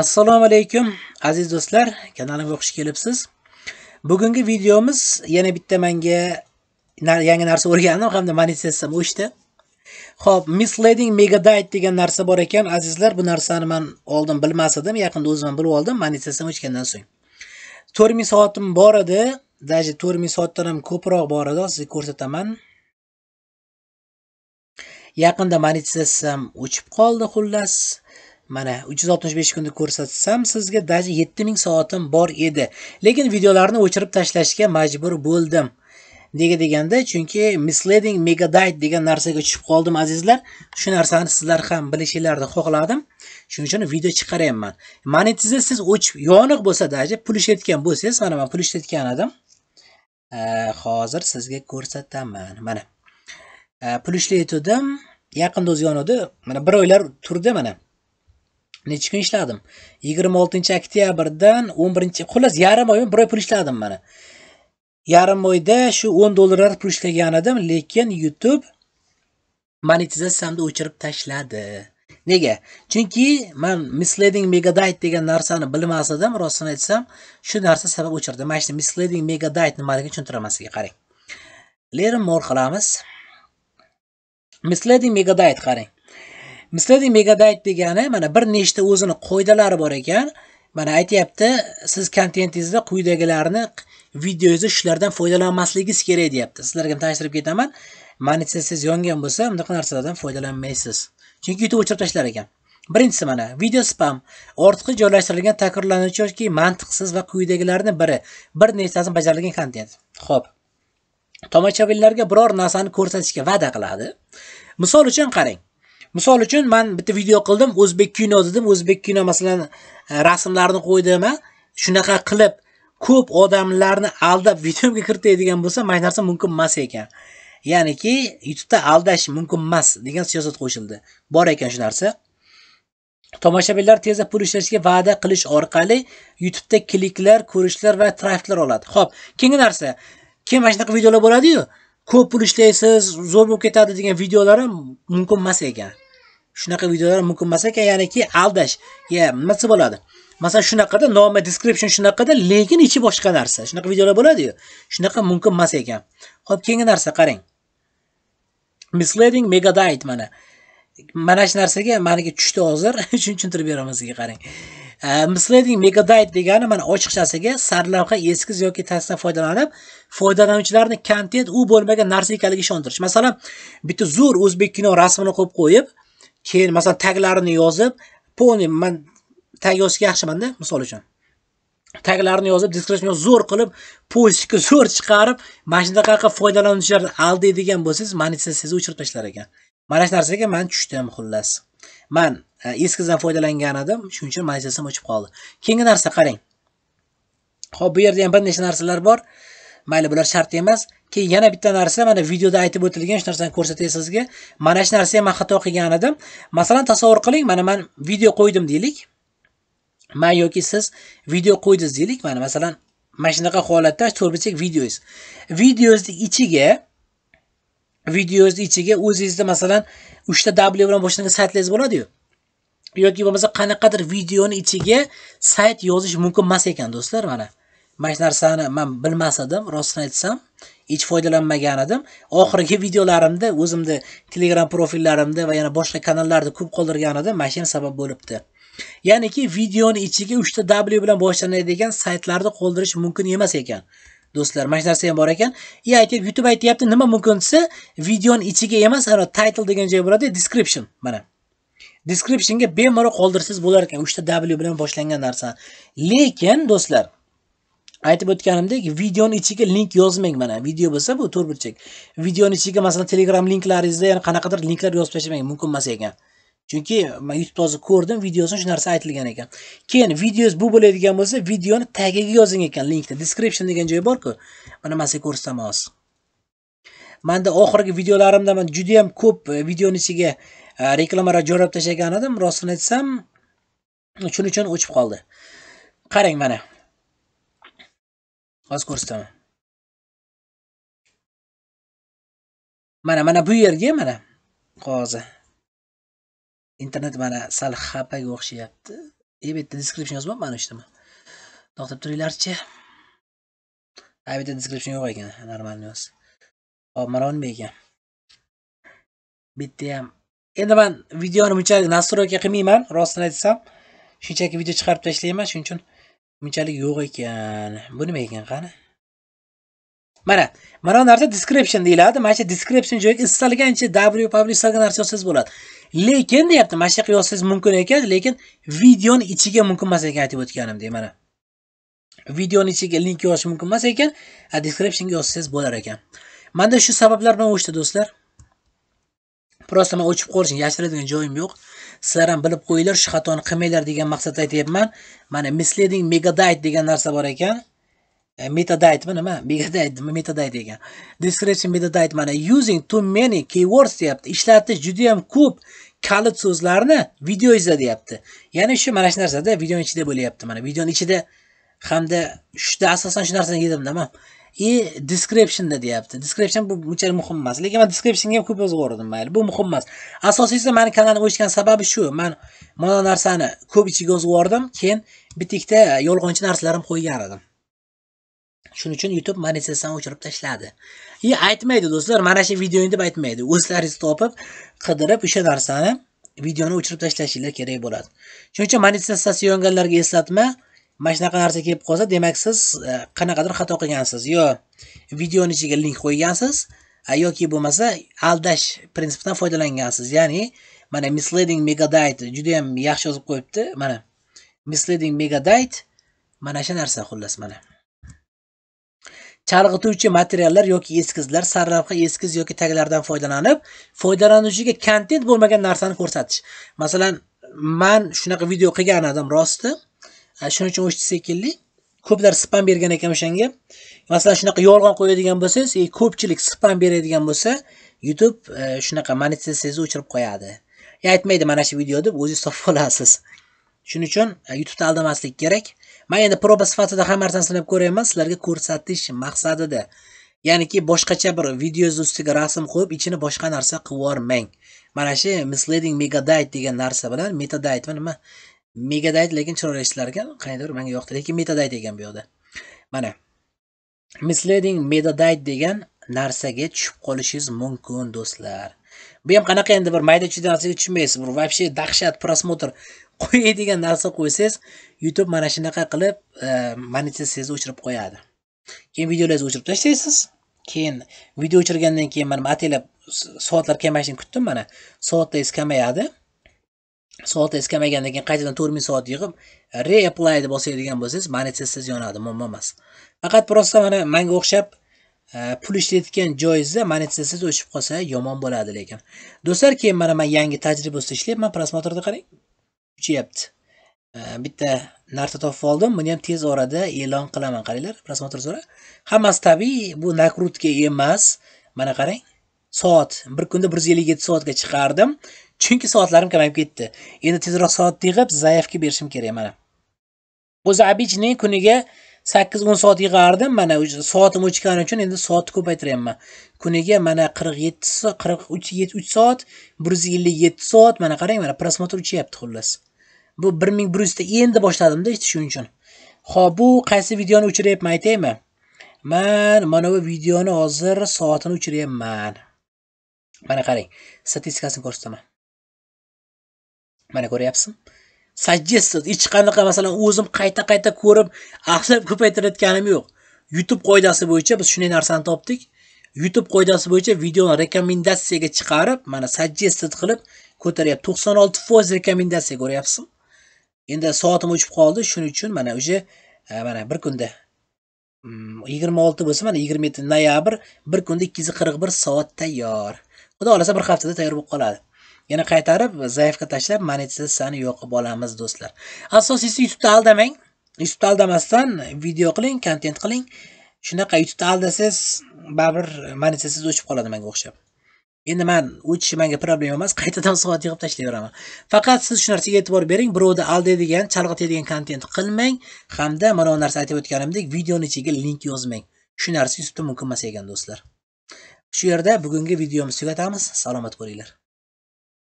assalomu alaykum aziz do'stlar kanalimga xush kelibsiz bugungi videomiz yana bitta menga yangi narsa o'rgandim hamda monetizatsiyam o'chdi ho'p misleading megadiet degan narsa bor ekan azizlar bu narsani man oldin bilmas edim yaqinda o'zim ham bilib oldim monetizatsiyam o'chgandan so'ng to'rt ming soatim bor edi даже to'rt ming soatdan ham ko'proq bor edi sizga ko'rsataman yaqinda monetizatsiyam o'chib qoldi xullas mana uch yuz oltmish besh kunda ko'rsatsam sizga даже yetti ming soatim bor edi lekin videolarni o'chirib tashlashga majbur bo'ldim nega deganda chunki misleading megadayt degan narsaga tushib qoldim azizlar shu narsani sizlar ham bilishinglarni xohladim shuning uchun video chiqaryapman monetizni siz o'chib yoniq bo'lsa даже pul ishlayotgan bo'lsangiz mana man pul ishlayotgan edim hozir sizga ko'rsataman mana pul ishlayotgandim yaqinda o'zi yonuvdi mana bir oylar turdi mana necha kun ishladim 26 oktyabrdan 11 xullas yarim oymi bir oy pul ishladim mana yarim oyda shu 10 dollarlar pul ishlagan edim lekin youtube monetizatsiyamni o'chirib tashladi nega chunki man misleading megadayt degan narsani bilmas edim rostini aytsam shu narsa sabab o'chirdi mana shu misleading megadayt nimaligini tushuntiraman sizga qarang Lerim mor qilamiz misleading megadayt qarang misli megabayt degani mana bir nechta o'zini qoidalari bor ekan mana aytyapti siz kontentingizda quyidagilarni videoyozda shulardan foydalanmasligingiz kerak deyapti sizlarga tanishtirib ketaman monetizatsiyangiz yongan bo'lsa bunaqa narsalardan foydalanmaysiz chunki youtube o'chirib tashlar ekan birinchisi mana video spam ortiqcha joylashtirilgan takrorlanuvchi yoki mantiqsiz va quyidagilarni biri bir nechtasini bajarilgan kontent ho'p tomoshabinlarga biror narsani ko'rsatishga va'da qiladi misol uchun qarang Misol uchun men bitta video qildim, o'zbek kino dedim, o'zbek kino masalan e, rasmlarni qo'ydim, shunaqa qilib ko'p odamlarni aldab videomga kiritadigan bo'lsa, mana narsa mumkin emas ekan. Ya'niki YouTube'da aldash mumkin emas degan siyosat qo'shildi. Bor ekan shu narsa. Tomoshabinlar tezda pul ishlashga va'da qilish orqali YouTube'da kliklar, ko'rishlar va trafiklar oladi. Xo'p, keyingi narsa. Keyin mana shunaqa videolar bo'ladi-yu, ko'p pul ishlaysiz, zo'r bo'lib ketadi degan videolari mumkin emas ekan. shunaqa videolar mumkin emas ekan ya'niki aldash ya nima bo'ladi masalan shunaqada nomi description shunaqada lekin ichi boshqa narsa shunaqa videolar bo'ladiyu shunaqa mumkin emas ekan ho'p keyingi narsa qarang misleading megadite mana mana shu narsaga maniga tushdi hozir shuni tushuntirib beraman sizga qarang misleading megadite degani mana ochiqchasiga sarlavha eskiz yoki tasdan foydalanib foydalanuvchilarni kontent u bo'lmagan narsa ekanligiga ishontirish masalan bitta zo'r o'zbek kino rasmini qo'yib qo'yib keyin masalan taglarini yozib полный man tag yozishga yaxshimanda misol uchun taglarini yozib description zo'r qilib pochka zo'r chiqarib mana shunaqa foydalanuvchilar aldaydigan bo'lsangiz monetizatsiya sizni o'chirib tashlar ekan mana shu narsaga man tushdim xullas man e, eskidan foydalangan edim shuning uchun monetizatsiyam o'chib qoldi keyingi narsa qarang ho'p bu yerda ham bir nechta narsalar bor mayli bular shart emas keyin yana bitta narsa mana videoda aytib o'tilgan shu narsani ko'rsatay sizga mana shu narsa man xato qilgan edim masalan tasavvur qiling mana man video qo'ydim deylik man yoki siz video qo'ydingiz deylik mana masalan mana shunaqa holatda to'rtburchak videongiz videongizni ichiga videongizni ichiga o'zingizni masalan uchta w bilan boshlangan saytlaringiz bo'ladiyu yoki bo'lmasa qanaqadir videoni ichiga sayt yozish mumkin emas ekan do'stlar mana mana shu narsani man bilmas edim rostini aytsam hech foydalanmagan edim oxirgi videolarimda o'zimni telegram profillarimda va yana boshqa kanallarda ko'p qoldirgan edim mana shu ham sabab bo'libdi ya'niki videoni ichiga uchta w bilan boshlanadigan saytlarni qoldirish mumkin emas ekan do'stlar mana shu narsa ham bor ekan и aytyapti youtube aytyapti nima mumkin desa videoni ichiga emas ana title degan joy bo'ladi description mana descriptionga bemalol qoldirsangiz bo'lar ekan uchta w bilan boshlangan narsa lekin do'stlar aytib o'tganimdek videoni ichiga link yozmang mana video bo'lsa bu to'r burchak videoni ichiga masalan telegram linklaringizda yana qanaqadir linklar yozib tashlamang mumkin emas ekan chunki man youtube hozir ko'rdim videosini shu narsa aytilgan ekan keyin videongiz bu bo'ladigan bo'lsa videoni tagiga yozing ekan linkni description degan bor borku mana man sizga ko'rsataman hozir manda oxirgi videolarimda man judayam ko'p e, videoni ichiga e, reklamalar joylab tashlagan edim rostini aytsam shuning uchun o'chib qoldi qarang mana hozir ko'rsataman mana mana bu yerga mana hozir internet mana sal xapaga o'xshayapti e bu yerda description yozmabman mana ishni to'xtab turinglarchi a bu yerda description yo'q ekan normalniy yoz hop mana bunday ekan bitta ham endi man videoni bunchalik nastroyka qilmayman rostini aytsam shunchaki video chiqarib tashlayman shuning uchun bunchalik yo'q ekan bu nima ekan qani mana mana bu narsa description deyiladi mana shu description joyiga istalgancha w publish istalgan narsa yozsangiz bo'ladi lekin deyapti mana shu yoqqa yozsangiz mumkin ekan lekin videoni ichiga mumkin emas ekan aytib o'tganimdek mana videoni ichiga link yozish mumkin emas ekan a descriptionga yozsangiz bo'lar ekan manda shu sabablar bilan o'chdi do'stlar rostdan o'chib qolishing yashiradigan joyim yo'q sizlar ham bilib qo'yinglar shu xatoni qilmanglar degan maqsadda aytyapman mana misleading megadayt degan narsa bor ekan e, metadaytmi nima megadayt metadayt ekan description metadayt mana using too many keywords deyapti ishlatish judayam ko'p kalit so'zlarni video izla deyapti ya'ni shu mana shu narsada videoni ichida bo'lyapti mana videoni ichida hamda shuda asosan shu narsani yedimda man и descriptionda deyapti description bu bunchalik muhim emas lekin man descriptionga ham ko'p yozib yubordim mayli bu muhim emas asosiysi mani kanalni ochgan sababi shu man mana narsani ko'p ichiga yozib yubordim keyin bitta ikkita yolg'onchi narsalarim qo'ygan edim shuning uchun youtube monetizatsiyani o'chirib tashladi и aytmaydi do'stlar mana shu videoni deb aytmaydi o'zlaringiz topib qidirib o'sha narsani videoni o'chirib tashlashinglar kerak bo'ladi shuning uchun monetizatsiyasi yonganlarga eslatma mana shunaqa narsa kelib qolsa demak siz e, qanaqadir xato qilgansiz yo videoni ichiga link qo'ygansiz yoki bo'lmasa aldash prinsipidan foydalangansiz ya'ni mana misleading megadayt judayam yaxshi yozib qo'yibdi mana misleading megadayt mana shu narsa xullas mana chalg'ituvchi materiallar yoki eskizlar sarlavha eskiz yoki taglardan foydalanib foydalanuvchiga kontent bo'lmagan narsani ko'rsatish masalan man shunaqa video qilgan edim rosti E, shuning uchun o'chdi sekilli ko'plar spam bergan ekan o'shanga masalan shunaqa yolg'on qo'yadigan bo'lsangiz e, ko'pchilik spam beradigan bo'lsa youtube e, shunaqa monetizatsiyangizni o'chirib qo'yadi ya aytmaydi mana shu video deb o'zingiz topib olasiz shuning uchun youtubeda aldamaslik kerak man endi proba sifatida hamma narsani sinab ko'ryapman sizlarga ko'rsatish maqsadida ya'niki boshqacha bir videongizni ustiga rasm qo'yib ichini boshqa narsa qilib yubormang mana shu misleading megadayt degan narsa bilan metadayt nima megadayt lekin chiroyli eshitilar ekan qaniydir menga yoqdi lekin metadayt ekan bu yoqda mana misleading metadayt degan narsaga tushib qolishingiz mumkin do'stlar bu ham qanaqa endi bir mayda chuyda narsaga tushunmaysiz bir вообще dahshat просмотр qo'yadigan narsa qo'ysangiz youtube mana shunaqa qilib e, monetizatsiyangizni o'chirib qo'yadi keyin videolaringizni o'chirib tashlaysiz keyin video o'chirgandan keyin mana ataylab soatlar kamayishini kutdim mana soatlaringiz kamayadi soat iskamagandan keyin qaytadan to'rt ming soat yig'ib reapply deb bosadigan bo'lsangiz monetizatsiya yonadi muammo emas faqat просто mana manga o'xshab e, pul ishlatgan joyingizda monetizatsiya o'chib qolsa yomon bo'ladi lekin do'stlar keyin mana man yangi tajriba ustida ishlayapman просмотрni qarang uchyapti e, bitta narsa topib oldim buni ham tez orada e'lon qilaman qaranglar просмотр so'ra hammasi tabiiy bu nakrutga emas mana qarang soat bir kunda bir yuz ellik yetti soatga chiqardim chunki soatlarim kamayib ketdi endi tezroq soat yig'ib zaifga berishim kerak mana o'zi обычный kuniga sakkiz o'n soat yig'ardim mana soatim o'chgani uchun endi soatni ko'paytiryapman kuniga mana qirq yetti soat qirq uch uch soat bir yuz ellik yetti soat mana qarang mana просмотр uchyapti xullas bu bir ming bir yuzta endi boshladimda işte shuning uchun ho'p bu qaysi videoni o'chiryapman aytaymi man mana bu videoni hozir soatini o'chiryapman mana qarang statistikasini ko'rsataman mana ko'ryapsizmi suggested hech qanaqa masalan o'zim qayta qayta ko'rib axlab ko'paytirayotganim yo'q youtube qoidasi bo'yicha biz shunday narsani topdik youtube qoidasi bo'yicha videoni rekomendatsiyaga chiqarib mana suggested qilib ko'taryapti to'qson olti foiz rekomendatsiya ko'ryapsizmi endi soatim o'chib qoldi shuning uchun mana уже e, mana bir kunda mm, yigirma olti bo'lsa mana yigirma yetti noyabr bir kunda ikki yuz qirq bir soat tayyor xudo xohlasa bir haftada tayyor bo'lib qoladi yana qaytarib zaifga tashlab monetizatsiyani yoqib olamiz do'stlar asosiysi youtubeda aldamang youtubeda aldamasdan video qiling kontent qiling shunaqa youtubeda aldasangiz baribir monetizatsiya o'chib qoladi manga o'xshab endi man o'chishi manga problem emas qaytadan soat yig'ib tashlayveraman faqat siz shu narsaga e'tibor bering birovni aldaydigan chalg'itadigan kontent qilmang hamda mana bu narsa aytib o'tganimdek videoni ichiga link yozmang shu narsa youtubeda mumkin emas ekan do'stlar shu yerda bugungi videomizni tugatamiz salomat bo'linglar